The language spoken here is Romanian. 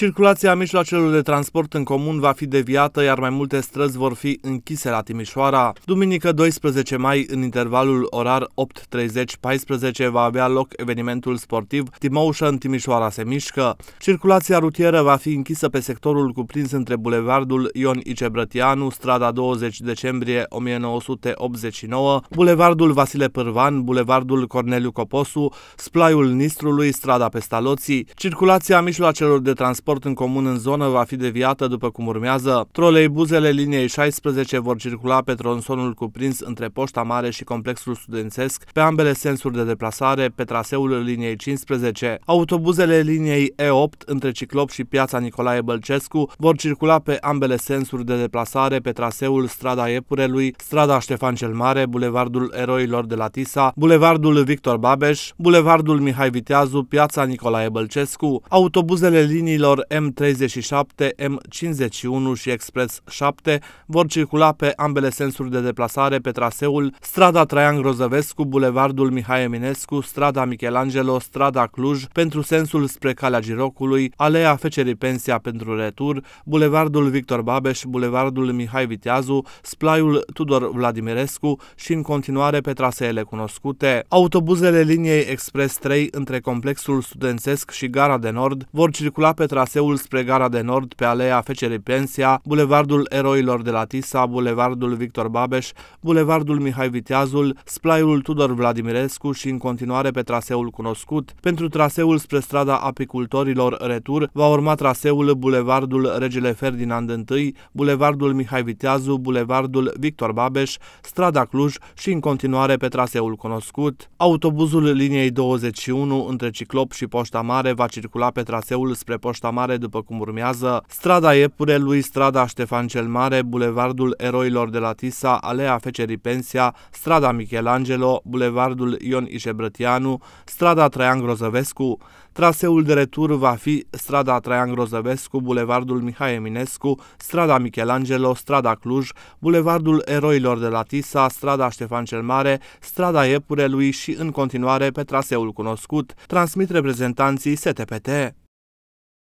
Circulația mijloacelor de transport în comun va fi deviată, iar mai multe străzi vor fi închise la Timișoara. Duminică 12 mai, în intervalul orar 8.30-14, va avea loc evenimentul sportiv Timotion Timișoara se mișcă. Circulația rutieră va fi închisă pe sectorul cuprins între bulevardul Ion Icebrătianu, Brătianu, strada 20 decembrie 1989, bulevardul Vasile Pârvan, bulevardul Corneliu Coposu, splaiul Nistrului, strada Pestaloții. Circulația mijloacelor de transport transport în comun în zonă va fi deviată după cum urmează. Troleibuzele liniei 16 vor circula pe tronsonul cuprins între Poșta Mare și Complexul Studențesc, pe ambele sensuri de deplasare, pe traseul liniei 15. Autobuzele liniei E8 între Ciclop și Piața Nicolae Bălcescu vor circula pe ambele sensuri de deplasare, pe traseul Strada Iepurelui, Strada Ștefan cel Mare, Bulevardul Eroilor de la Tisa, Bulevardul Victor Babeș, Bulevardul Mihai Viteazu, Piața Nicolae Bălcescu. Autobuzele liniilor Copiilor M37, M51 și Express 7 vor circula pe ambele sensuri de deplasare pe traseul strada Traian Grozăvescu, Bulevardul Mihai Eminescu, strada Michelangelo, strada Cluj pentru sensul spre Calea Girocului, Alea Fecerii Pensia pentru retur, Bulevardul Victor Babeș, Bulevardul Mihai Viteazu, Splaiul Tudor Vladimirescu și în continuare pe traseele cunoscute. Autobuzele liniei Express 3 între complexul studențesc și Gara de Nord vor circula pe traseul traseul spre Gara de Nord, pe alea Fecerii Pensia, Bulevardul Eroilor de la Tisa, Bulevardul Victor Babeș, Bulevardul Mihai Viteazul, splaiul Tudor Vladimirescu și în continuare pe traseul cunoscut. Pentru traseul spre strada apicultorilor retur va urma traseul Bulevardul Regele Ferdinand I, Bulevardul Mihai Viteazu, Bulevardul Victor Babeș, strada Cluj și în continuare pe traseul cunoscut. Autobuzul liniei 21 între Ciclop și Poșta Mare va circula pe traseul spre Poșta Mare după cum urmează, strada Iepurelui, strada Ștefan cel Mare, bulevardul Eroilor de la Tisa, alea Fecerii Pensia, strada Michelangelo, bulevardul Ion Ișebrătianu, strada Traian Grozăvescu. Traseul de retur va fi strada Traian Grozăvescu, bulevardul Mihai Eminescu, strada Michelangelo, strada Cluj, bulevardul Eroilor de la Tisa, strada Ștefan cel Mare, strada Iepurelui și în continuare pe traseul cunoscut, transmit reprezentanții STPT.